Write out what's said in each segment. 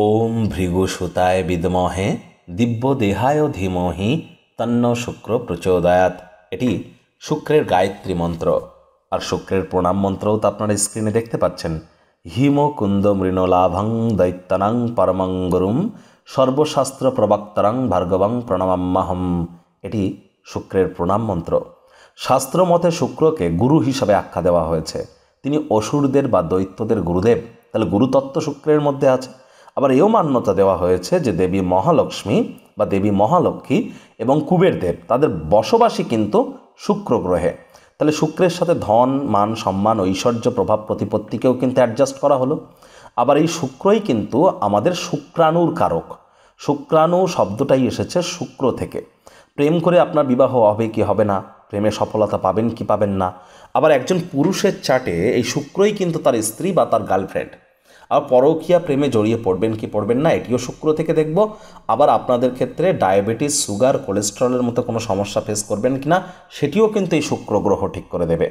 ওম ভৃগুসুতায় বিদমহে দিব্য দেহায় ধীমহি তন্ন শুক্র প্রচোদয়াত এটি শুক্রের গায়ত্রী মন্ত্র আর শুক্রের প্রণাম মন্ত্রও তো আপনারা স্ক্রিনে দেখতে পাচ্ছেন হিম কুন্দ মৃণলাভং দৈত্যনাং পরমং গুরুম সর্বশাস্ত্র প্রবক্তরং ভার্গবং প্রণমাম্মাহম এটি শুক্রের প্রণাম মন্ত্র শাস্ত্রমতে শুক্রকে গুরু হিসাবে আখ্যা দেওয়া হয়েছে তিনি অসুরদের বা দৈত্যদের গুরুদেব তাহলে গুরুতত্ত্ব শুক্রের মধ্যে আছে আবার এও মান্যতা দেওয়া হয়েছে যে দেবী মহালক্ষ্মী বা দেবী মহালক্ষ্মী এবং কুবের দেব তাদের বসবাসই কিন্তু শুক্র গ্রহে তাহলে শুক্রের সাথে ধন মান সম্মান ঐশ্বর্য প্রভাব প্রতিপত্তিকেও কিন্তু অ্যাডজাস্ট করা হলো আবার এই শুক্রই কিন্তু আমাদের শুক্রাণুর কারক শুক্রাণু শব্দটাই এসেছে শুক্র থেকে প্রেম করে আপনার বিবাহ হবে কি হবে না প্রেমে সফলতা পাবেন কি পাবেন না আবার একজন পুরুষের চাটে এই শুক্রই কিন্তু তার স্ত্রী বা তার গার্লফ্রেন্ড আর পরকিয়া প্রেমে জড়িয়ে পড়বেন কি পড়বেন না এটিও শুক্র থেকে দেখব আবার আপনাদের ক্ষেত্রে ডায়াবেটিস সুগার কোলেস্ট্রলের মতো কোনো সমস্যা ফেস করবেন কি না সেটিও কিন্তু এই শুক্র গ্রহ ঠিক করে দেবে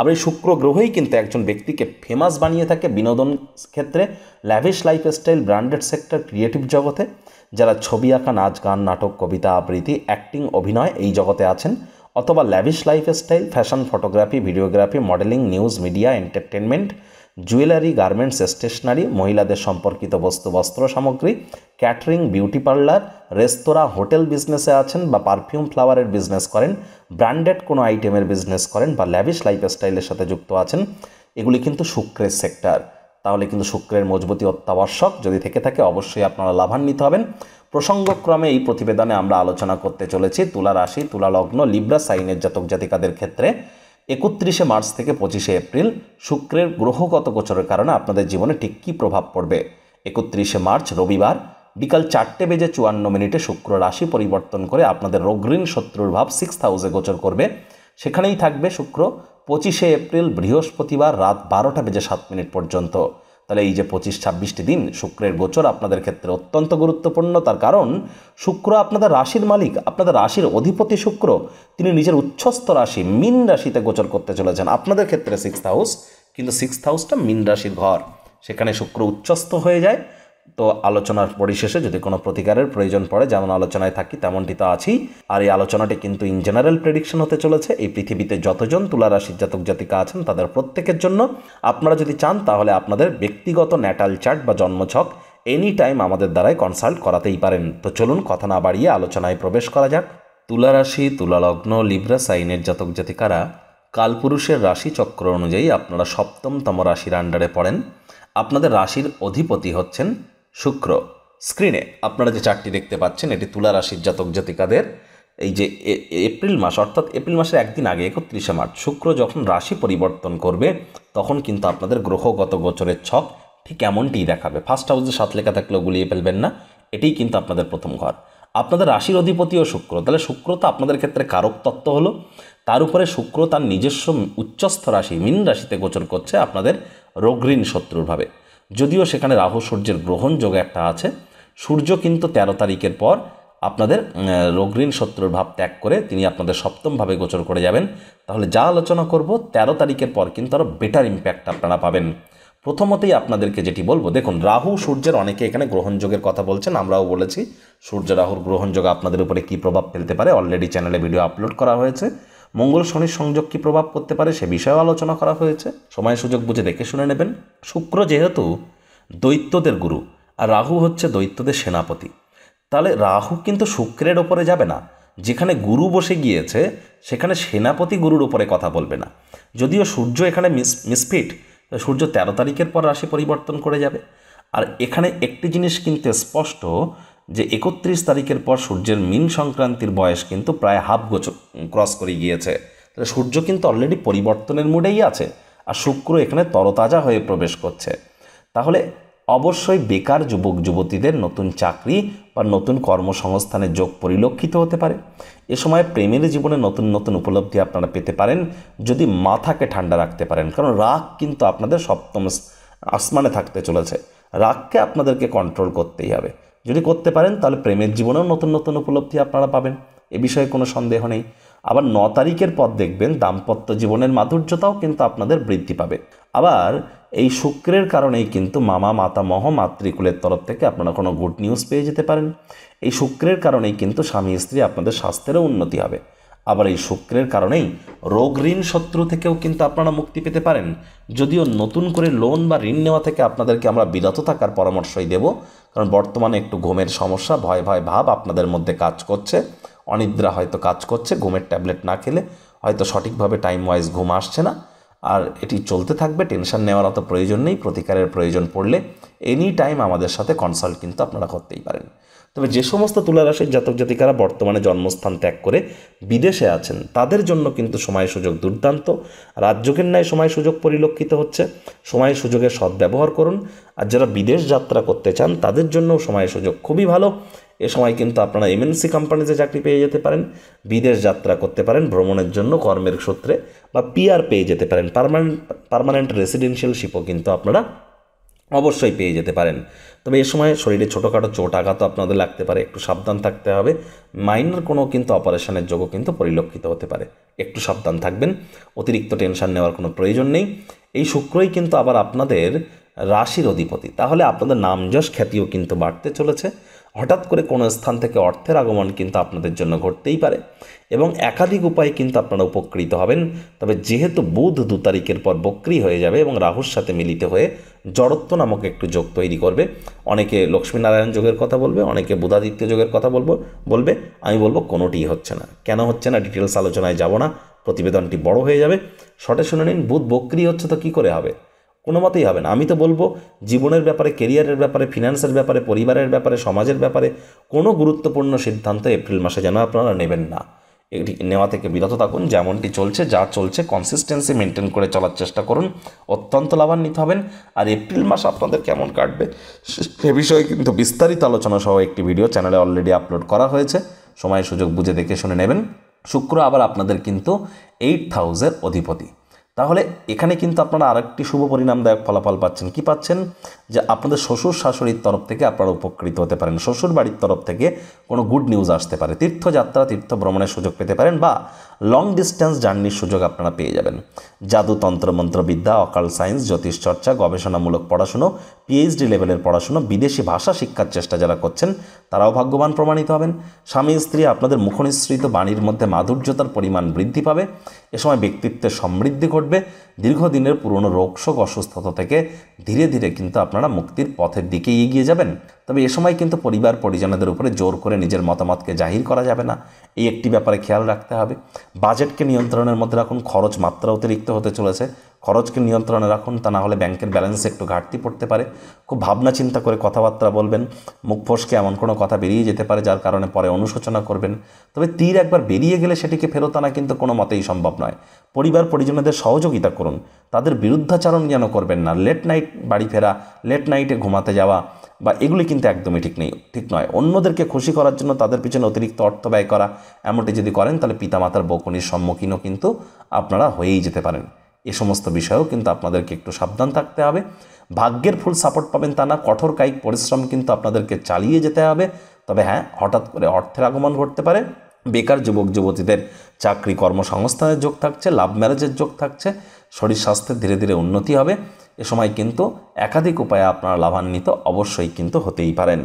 আবার এই শুক্র গ্রহই কিন্তু একজন ব্যক্তিকে ফেমাস বানিয়ে থাকে বিনোদন ক্ষেত্রে lavish lifestyle branded sector creative জগতে যারা ছবি আঁকা নাচ গান নাটক কবিতা আবৃত্তি অ্যাক্টিং অভিনয় এই জগতে আছেন অথবা lavish lifestyle fashion photography videography modelling news media entertainment jewellery garments stationery মহিলাদের সম্পর্কিত বস্তু বস্ত্র সামগ্রী ক্যাটারিং বিউটি পার্লার রেস্তোরাঁ হোটেল বিজনেসে আছেন বা পারফিউম ফ্লাওয়ারের বিজনেস করেন ব্র্যান্ডেড কোনো আইটেমের বিজনেস করেন বা ল্যাভিশ লাইফস্টাইলের সাথে যুক্ত আছেন এগুলি কিন্তু শুক্রের সেক্টর তাহলে কিন্তু শুক্রের মজবুতি অত্যাবশ্যক যদি থেকে থাকে অবশ্যই আপনারা লাভান্বিত হবেন প্রসঙ্গক্রমে এই প্রতিবেদনে আমরা আলোচনা করতে চলেছি তুলা রাশি তুলা লগ্ন লিব্রা সাইনের জাতক জাতিকাদের ক্ষেত্রে একত্রিশে মার্চ থেকে পঁচিশে এপ্রিল শুক্রের গ্রহগত গোচরের কারণে আপনাদের জীবনে ঠিক কী প্রভাব পড়বে একত্রিশে মার্চ রবিবার বিকাল চারটে বেজে চুয়ান্ন মিনিটে শুক্র রাশি পরিবর্তন করে আপনাদের রোগ্রীণ শত্রুর ভাব সিক্স হাউসে গোচর করবে সেখানেই থাকবে শুক্র পঁচিশে এপ্রিল বৃহস্পতিবার রাত বারোটা বেজে সাত মিনিট পর্যন্ত তাহলে এই যে পঁচিশ ছাব্বিশটি দিন শুক্রের গোচর আপনাদের ক্ষেত্রে অত্যন্ত গুরুত্বপূর্ণ তার কারণ শুক্র আপনাদের রাশির মালিক আপনাদের রাশির অধিপতি শুক্র তিনি নিজের উচ্ছ্বস্ত রাশি মিন রাশিতে গোচর করতে চলেছেন আপনাদের ক্ষেত্রে সিক্সথ হাউস কিন্তু সিক্সথ হাউসটা মিন রাশির ঘর সেখানে শুক্র উচ্ছস্ত হয়ে যায় তো আলোচনার পরিশেষে যদি কোনো প্রতিকারের প্রয়োজন পড়ে যেমন আলোচনায় থাকি তেমনটি তো আছেই আর এই আলোচনাটি কিন্তু ইন জেনারেল প্রেডিকশন হতে চলেছে এই পৃথিবীতে যতজন তুলারাশির জাতক জাতিকা আছেন তাদের প্রত্যেকের জন্য আপনারা যদি চান তাহলে আপনাদের ব্যক্তিগত ন্যাটাল চার্ট বা জন্মছক এনি টাইম আমাদের দ্বারাই কনসাল্ট করাতেই পারেন তো চলুন কথা না বাড়িয়ে আলোচনায় প্রবেশ করা যাক তুলারাশি তুলালগ্ন লিব্রা সাইনের জাতক জাতিকারা কালপুরুষের চক্র অনুযায়ী আপনারা সপ্তমতম রাশির আন্ডারে পড়েন আপনাদের রাশির অধিপতি হচ্ছেন শুক্র স্ক্রিনে আপনারা যে চারটি দেখতে পাচ্ছেন এটি তুলা রাশির জাতক জাতিকাদের এই যে এপ্রিল মাস অর্থাৎ এপ্রিল মাসের একদিন আগে একত্রিশে মার্চ শুক্র যখন রাশি পরিবর্তন করবে তখন কিন্তু আপনাদের গ্রহগত গোচরের ছক ঠিক এমনটিই দেখাবে ফার্স্ট হাউসে সাত লেখা থাকলেও গুলিয়ে ফেলবেন না এটিই কিন্তু আপনাদের প্রথম ঘর আপনাদের রাশির অধিপতিও শুক্র তাহলে শুক্র তো আপনাদের ক্ষেত্রে কারক তত্ত্ব হলো তার উপরে শুক্র তার নিজস্ব উচ্চস্থ রাশি মিন রাশিতে গোচর করছে আপনাদের রোগঋণ শত্রুরভাবে যদিও সেখানে রাহু সূর্যের গ্রহণ যোগ একটা আছে সূর্য কিন্তু ১৩ তারিখের পর আপনাদের রোগঋণ শত্রুর ভাব ত্যাগ করে তিনি আপনাদের সপ্তমভাবে গোচর করে যাবেন তাহলে যা আলোচনা করব ১৩ তারিখের পর কিন্তু আরও বেটার ইম্প্যাক্ট আপনারা পাবেন প্রথমতেই আপনাদেরকে যেটি বলবো দেখুন রাহু সূর্যের অনেকে এখানে গ্রহণযোগের কথা বলছেন আমরাও বলেছি সূর্য রাহুর গ্রহণযোগ আপনাদের উপরে কী প্রভাব ফেলতে পারে অলরেডি চ্যানেলে ভিডিও আপলোড করা হয়েছে মঙ্গল শনির সংযোগ কী প্রভাব করতে পারে সে বিষয়েও আলোচনা করা হয়েছে সময় সুযোগ বুঝে দেখে শুনে নেবেন শুক্র যেহেতু দৈত্যদের গুরু আর রাহু হচ্ছে দৈত্যদের সেনাপতি তাহলে রাহু কিন্তু শুক্রের ওপরে যাবে না যেখানে গুরু বসে গিয়েছে সেখানে সেনাপতি গুরুর উপরে কথা বলবে না যদিও সূর্য এখানে মিস মিসফিট সূর্য তেরো তারিখের পর রাশি পরিবর্তন করে যাবে আর এখানে একটি জিনিস কিন্তু স্পষ্ট যে একত্রিশ তারিখের পর সূর্যের মিন সংক্রান্তির বয়স কিন্তু প্রায় হাফ গোচ ক্রস করে গিয়েছে তাহলে সূর্য কিন্তু অলরেডি পরিবর্তনের মুডেই আছে আর শুক্র এখানে তরতাজা হয়ে প্রবেশ করছে তাহলে অবশ্যই বেকার যুবক যুবতীদের নতুন চাকরি বা নতুন কর্মসংস্থানের যোগ পরিলক্ষিত হতে পারে এ সময় প্রেমের জীবনে নতুন নতুন উপলব্ধি আপনারা পেতে পারেন যদি মাথাকে ঠান্ডা রাখতে পারেন কারণ রাগ কিন্তু আপনাদের সপ্তম আসমানে থাকতে চলেছে রাগকে আপনাদেরকে কন্ট্রোল করতেই হবে যদি করতে পারেন তাহলে প্রেমের জীবনেও নতুন নতুন উপলব্ধি আপনারা পাবেন এ বিষয়ে কোনো সন্দেহ নেই আবার ন তারিখের পর দেখবেন দাম্পত্য জীবনের মাধুর্যতাও কিন্তু আপনাদের বৃদ্ধি পাবে আবার এই শুক্রের কারণেই কিন্তু মামা মাতামহ মাতৃকুলের তরফ থেকে আপনারা কোনো গুড নিউজ পেয়ে যেতে পারেন এই শুক্রের কারণেই কিন্তু স্বামী স্ত্রী আপনাদের স্বাস্থ্যেরও উন্নতি হবে আবার এই শুক্রের কারণেই রোগ ঋণ শত্রু থেকেও কিন্তু আপনারা মুক্তি পেতে পারেন যদিও নতুন করে লোন বা ঋণ নেওয়া থেকে আপনাদেরকে আমরা বিরত থাকার পরামর্শই দেব কারণ বর্তমানে একটু ঘুমের সমস্যা ভয় ভয় ভাব আপনাদের মধ্যে কাজ করছে অনিদ্রা হয়তো কাজ করছে ঘুমের ট্যাবলেট না খেলে হয়তো সঠিকভাবে টাইম ওয়াইজ ঘুম আসছে না আর এটি চলতে থাকবে টেনশন নেওয়ার অত প্রয়োজন নেই প্রতিকারের প্রয়োজন পড়লে এনি টাইম আমাদের সাথে কনসাল্ট কিন্তু আপনারা করতেই পারেন তবে যে সমস্ত তুলারাশির জাতক জাতিকারা বর্তমানে জন্মস্থান ত্যাগ করে বিদেশে আছেন তাদের জন্য কিন্তু সময় সুযোগ দুর্দান্ত রাজ্যকের ন্যায় সময় সুযোগ পরিলক্ষিত হচ্ছে সময় সুযোগের সদ্ব্যবহার করুন আর যারা বিদেশ যাত্রা করতে চান তাদের জন্যও সময় সুযোগ খুবই ভালো এ সময় কিন্তু আপনারা এমএনসি কোম্পানিতে চাকরি পেয়ে যেতে পারেন বিদেশ যাত্রা করতে পারেন ভ্রমণের জন্য কর্মের সূত্রে বা পিআর পেয়ে যেতে পারেন পারমানেন্ট পারমানেন্ট রেসিডেন্সিয়ালশিপও কিন্তু আপনারা অবশ্যই পেয়ে যেতে পারেন তবে এ সময় শরীরে ছোটোখাটো চোট আঘাত আপনাদের লাগতে পারে একটু সাবধান থাকতে হবে মাইনর কোনো কিন্তু অপারেশনের যোগও কিন্তু পরিলক্ষিত হতে পারে একটু সাবধান থাকবেন অতিরিক্ত টেনশন নেওয়ার কোনো প্রয়োজন নেই এই শুক্রই কিন্তু আবার আপনাদের রাশির অধিপতি তাহলে আপনাদের নামযশ খ্যাতিও কিন্তু বাড়তে চলেছে হঠাৎ করে কোনো স্থান থেকে অর্থের আগমন কিন্তু আপনাদের জন্য ঘটতেই পারে এবং একাধিক উপায়ে কিন্তু আপনারা উপকৃত হবেন তবে যেহেতু বুধ দু তারিখের পর বক্রি হয়ে যাবে এবং রাহুর সাথে মিলিত হয়ে জড়ত্ব নামক একটু যোগ তৈরি করবে অনেকে লক্ষ্মীনারায়ণ যোগের কথা বলবে অনেকে বুধাদিত্য যোগের কথা বলবো বলবে আমি বলবো কোনোটিই হচ্ছে না কেন হচ্ছে না ডিটেলস আলোচনায় যাব না প্রতিবেদনটি বড় হয়ে যাবে শর্টে শুনে নিন বুধ বক্রি হচ্ছে তো কী করে হবে কোনো মতেই হবে না আমি তো বলবো জীবনের ব্যাপারে কেরিয়ারের ব্যাপারে ফিনান্সের ব্যাপারে পরিবারের ব্যাপারে সমাজের ব্যাপারে কোনো গুরুত্বপূর্ণ সিদ্ধান্ত এপ্রিল মাসে যেন আপনারা নেবেন না এটি নেওয়া থেকে বিরত থাকুন যেমনটি চলছে যা চলছে কনসিস্টেন্সি মেনটেন করে চলার চেষ্টা করুন অত্যন্ত লাভান্বিত হবেন আর এপ্রিল মাস আপনাদের কেমন কাটবে সে বিষয়ে কিন্তু বিস্তারিত আলোচনা সহ একটি ভিডিও চ্যানেলে অলরেডি আপলোড করা হয়েছে সময় সুযোগ বুঝে দেখে শুনে নেবেন শুক্র আবার আপনাদের কিন্তু এইট থাউজেন্ড অধিপতি তাহলে এখানে কিন্তু আপনারা আরেকটি শুভ পরিণামদায়ক ফলাফল পাচ্ছেন কি পাচ্ছেন যে আপনাদের শ্বশুর শাশুড়ির তরফ থেকে আপনারা উপকৃত হতে পারেন শ্বশুর বাড়ির তরফ থেকে কোনো গুড নিউজ আসতে পারে তীর্থযাত্রা তীর্থ ভ্রমণের সুযোগ পেতে পারেন বা লং ডিস্টেন্স জার্নির সুযোগ আপনারা পেয়ে যাবেন জাদুতন্ত্র মন্ত্রবিদ্যা অকাল সায়েন্স জ্যোতিষ চর্চা গবেষণামূলক পড়াশুনো পিএইচডি লেভেলের পড়াশুনো বিদেশি ভাষা শিক্ষার চেষ্টা যারা করছেন তারাও ভাগ্যবান প্রমাণিত হবেন স্বামী স্ত্রী আপনাদের মুখনিশ্রিত বাণীর মধ্যে মাধুর্যতার পরিমাণ বৃদ্ধি পাবে এ সময় ব্যক্তিত্বের সমৃদ্ধি ঘটবে দীর্ঘদিনের পুরনো রোগশোক অসুস্থতা থেকে ধীরে ধীরে কিন্তু আপনারা মুক্তির পথের দিকে এগিয়ে যাবেন তবে এ সময় কিন্তু পরিবার পরিজনদের উপরে জোর করে নিজের মতামতকে জাহির করা যাবে না এই একটি ব্যাপারে খেয়াল রাখতে হবে বাজেটকে নিয়ন্ত্রণের মধ্যে রাখুন খরচ মাত্রা অতিরিক্ত হতে চলেছে খরচকে নিয়ন্ত্রণে রাখুন তা না হলে ব্যাংকের ব্যালেন্সে একটু ঘাটতি পড়তে পারে খুব ভাবনা চিন্তা করে কথাবার্তা বলবেন মুখ ফসকে এমন কোনো কথা বেরিয়ে যেতে পারে যার কারণে পরে অনুশোচনা করবেন তবে তীর একবার বেরিয়ে গেলে সেটিকে ফেরত আনা কিন্তু কোনো মতেই সম্ভব নয় পরিবার পরিজনদের সহযোগিতা করুন তাদের বিরুদ্ধাচারণ যেন করবেন না লেট নাইট বাড়ি ফেরা লেট নাইটে ঘুমাতে যাওয়া বা এগুলি কিন্তু একদমই ঠিক নেই ঠিক নয় অন্যদেরকে খুশি করার জন্য তাদের পিছনে অতিরিক্ত অর্থ ব্যয় করা এমনটি যদি করেন তাহলে পিতামাতার বকুনির সম্মুখীনও কিন্তু আপনারা হয়েই যেতে পারেন এ সমস্ত বিষয়েও কিন্তু আপনাদেরকে একটু সাবধান থাকতে হবে ভাগ্যের ফুল সাপোর্ট পাবেন তা না কঠোর কায়িক পরিশ্রম কিন্তু আপনাদেরকে চালিয়ে যেতে হবে তবে হ্যাঁ হঠাৎ করে অর্থের আগমন ঘটতে পারে বেকার যুবক যুবতীদের চাকরি কর্মসংস্থানের যোগ থাকছে লাভ ম্যারেজের যোগ থাকছে শরীর স্বাস্থ্যের ধীরে ধীরে উন্নতি হবে এ সময় কিন্তু একাধিক উপায়ে আপনারা লাভান্বিত অবশ্যই কিন্তু হতেই পারেন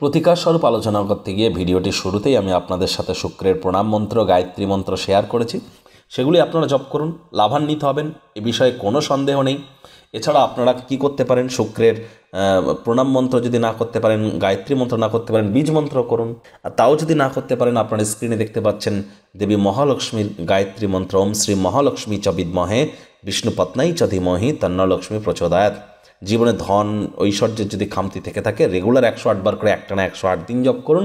প্রতিকার স্বরূপ আলোচনা করতে গিয়ে ভিডিওটি শুরুতেই আমি আপনাদের সাথে শুক্রের প্রণাম মন্ত্র গায়ত্রী মন্ত্র শেয়ার করেছি সেগুলি আপনারা জপ করুন লাভান্বিত হবেন এ বিষয়ে কোনো সন্দেহ নেই এছাড়া আপনারা কি করতে পারেন শুক্রের প্রণাম মন্ত্র যদি না করতে পারেন গায়ত্রী মন্ত্র না করতে পারেন বীজ মন্ত্র করুন আর তাও যদি না করতে পারেন আপনারা স্ক্রিনে দেখতে পাচ্ছেন দেবী মহালক্ষ্মীর গায়ত্রী মন্ত্র ওম শ্রী মহালক্ষ্মী চ বিদ্মহে বিষ্ণুপত্নাই চ ধীমহি তন্নলক্ষ্মী প্রচোদায়াত জীবনে ধন ঐশ্বর্যের যদি খামতি থেকে থাকে রেগুলার একশো আটবার করে একটানা একশো আট দিন জপ করুন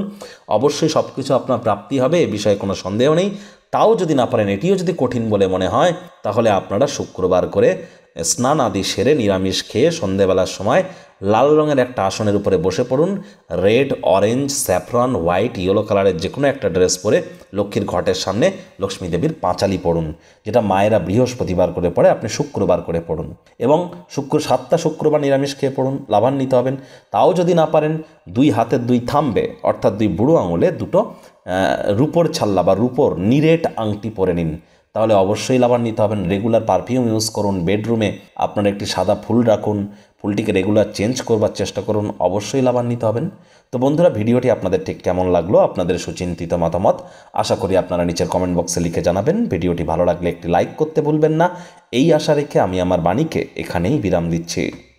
অবশ্যই সব কিছু আপনার প্রাপ্তি হবে এ বিষয়ে কোনো সন্দেহ নেই তাও যদি না পারেন এটিও যদি কঠিন বলে মনে হয় তাহলে আপনারা শুক্রবার করে স্নান আদি সেরে নিরামিষ খেয়ে সন্ধেবেলার সময় লাল রঙের একটা আসনের উপরে বসে পড়ুন red orange saffron white yellow কালারের যে কোনো একটা ড্রেস পরে লক্ষ্মীর ঘটের সামনে লক্ষ্মী দেবীর পাঁচালি পড়ুন যেটা মায়েরা বৃহস্পতিবার করে পড়ে আপনি শুক্রবার করে পড়ুন এবং শুক্র সাতটা শুক্রবার নিরামিষ খেয়ে পড়ুন লাভান্বিত হবেন তাও যদি না পারেন দুই হাতের দুই থামবে অর্থাৎ দুই বুড়ো আঙুলে দুটো রূপর ছাল্লা বা রূপর নিরেট আংটি পরে নিন তাহলে অবশ্যই লাভার নিতে হবেন রেগুলার পারফিউম ইউজ করুন বেডরুমে আপনার একটি সাদা ফুল রাখুন ফুলটিকে রেগুলার চেঞ্জ করবার চেষ্টা করুন অবশ্যই লাভান্বিত হবেন তো বন্ধুরা ভিডিওটি আপনাদের ঠিক কেমন লাগলো আপনাদের সুচিন্তিত মতামত আশা করি আপনারা নিচের কমেন্ট বক্সে লিখে জানাবেন ভিডিওটি ভালো লাগলে একটি লাইক করতে ভুলবেন না এই আশা রেখে আমি আমার বাণীকে এখানেই বিরাম দিচ্ছি